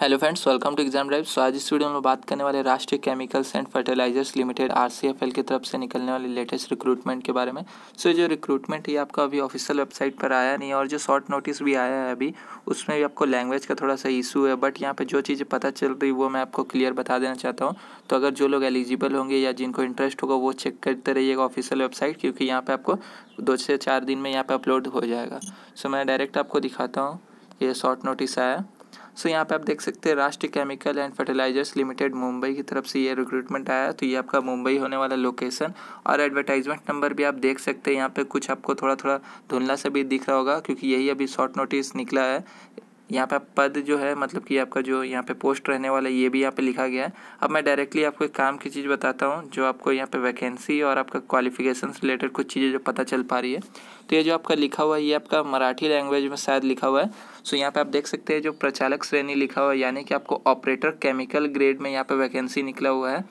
hello friends welcome to exam drive so आज इस video में बात करने वाले Rashtriya chemicals and fertilizers limited RCFL की तरफ से निकलने वाले लेटेस्ट रिक्रूटमेंट के बारे में सो so, जो रिक्रूटमेंट ये आपका अभी ऑफिशियल वेबसाइट पर आया नहीं और जो शॉर्ट नोटिस भी आया है अभी उसमें भी आपको लैंग्वेज का थोड़ा सा इशू है बट यहाँ पर जो चीज़ें पता चल रही वो मैं आपको क्लियर बता देना चाहता हूँ तो अगर जो लोग एलिजिबल होंगे या जिनको इंटरेस्ट होगा वो चेक करते रहिएगा ऑफिशियल वेबसाइट क्योंकि यहाँ पर आपको दो से चार दिन में यहाँ पर अपलोड हो जाएगा सो मैं डायरेक्ट आपको दिखाता हूँ ये शॉर्ट नोटिस आया सो यहाँ पे आप देख सकते हैं Rashtriya chemical and fertilizers limited Mumbai की तरफ से ये रिक्रूटमेंट आया तो ये आपका मुंबई होने वाला लोकेशन और एडवर्टाइजमेंट नंबर भी आप देख सकते हैं यहाँ पे कुछ आपको थोड़ा थोड़ा धुंधला से भी दिख रहा होगा क्योंकि यही अभी शॉर्ट नोटिस निकला है यहाँ पे पद जो है मतलब कि आपका जो यहाँ पे पोस्ट रहने वाला है ये भी यहाँ पे लिखा गया है अब मैं डायरेक्टली आपको एक काम की चीज़ बताता हूँ जो आपको यहाँ पे वैकेंसी और आपका क्वालिफिकेशन रिलेटेड कुछ चीज़ें जो पता चल पा रही है तो ये जो आपका लिखा हुआ है ये आपका मराठी लैंग्वेज में शायद लिखा हुआ है सो यहाँ पर आप देख सकते हैं जो प्रचालक श्रेणी लिखा हुआ है यानी कि आपको ऑपरेटर केमिकल ग्रेड में यहाँ पर वैकेंसी निकला हुआ है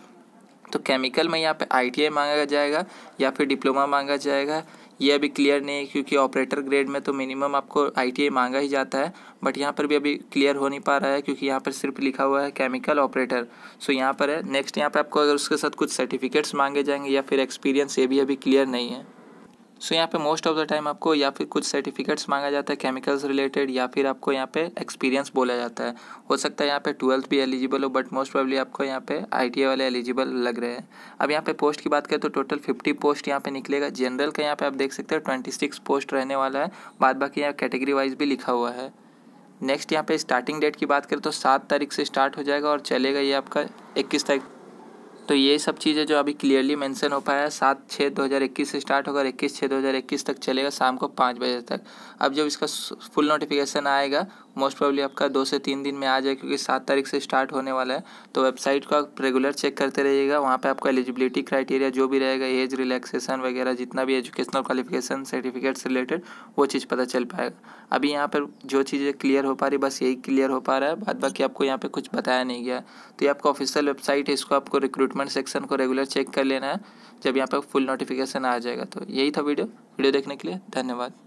तो केमिकल में यहाँ पे आईटीआई मांगा जाएगा या फिर डिप्लोमा मांगा जाएगा ये अभी क्लियर नहीं है क्योंकि ऑपरेटर ग्रेड में तो मिनिमम आपको आई मांगा ही जाता है बट यहाँ पर भी अभी क्लियर हो नहीं पा रहा है क्योंकि यहाँ पर सिर्फ लिखा हुआ है केमिकल ऑपरेटर सो यहाँ पर है नेक्स्ट यहाँ पर आपको अगर उसके साथ कुछ सर्टिफिकेट्स मांगे जाएंगे या फिर एक्सपीरियंस ये भी अभी क्लियर नहीं है सो यहाँ पे मोस्ट ऑफ द टाइम आपको या फिर कुछ सर्टिफिकेट्स मांगा जाता है केमिकल्स रिलेटेड या फिर आपको यहाँ पे एक्सपीरियंस बोला जाता है हो सकता है यहाँ पे ट्वेल्थ भी एलिजिबल हो बट मोस्ट प्रॉब्ली आपको यहाँ पे आई वाले एलिजिबल लग रहे हैं अब यहाँ पे पोस्ट की बात करें तो टोटल फिफ्टी पोस्ट यहाँ पे निकलेगा जनरल का यहाँ पे आप देख सकते हो ट्वेंटी पोस्ट रहने वाला है बाद बाकी यहाँ कैटेगरी वाइज भी लिखा हुआ है नेक्स्ट यहाँ पे स्टार्टिंग डेट की बात करें तो सात तारीख से स्टार्ट हो जाएगा और चलेगा ये आपका इक्कीस तारीख तो ये सब चीज़ें जो अभी क्लियरली मेंशन हो पाया है सात छः दो हज़ार इक्कीस से स्टार्ट होगा और इक्कीस छः दो हज़ार इक्कीस तक चलेगा शाम को पाँच बजे तक अब जब इसका फुल नोटिफिकेशन आएगा मोस्ट प्रॉब्ली आपका दो से तीन दिन में आ जाए क्योंकि सात तारीख से स्टार्ट होने वाला है तो वेबसाइट को आप रेगुलर चेक करते रहिएगा वहाँ पर आपका एलिजिबिलिटी क्राइटेरिया जो भी रहेगा एज रिलैक्सेशन वगैरह जितना भी एजुकेशनल क्वालिफिकेशन सर्टिफिकेट से रिलेटेड वो चीज़ पता चल पाएगा अभी यहाँ पर जो चीज़ें क्लियर हो पा रही बस यही क्लियर हो पा रहा है बाद बाकी आपको यहाँ पर कुछ बताया नहीं गया तो ये आपका ऑफिशियल वेबसाइट है इसको आपको रिक्रूट कमेंट सेक्शन को रेगुलर चेक कर लेना है जब यहाँ पर फुल नोटिफिकेशन आ जाएगा तो यही था वीडियो वीडियो देखने के लिए धन्यवाद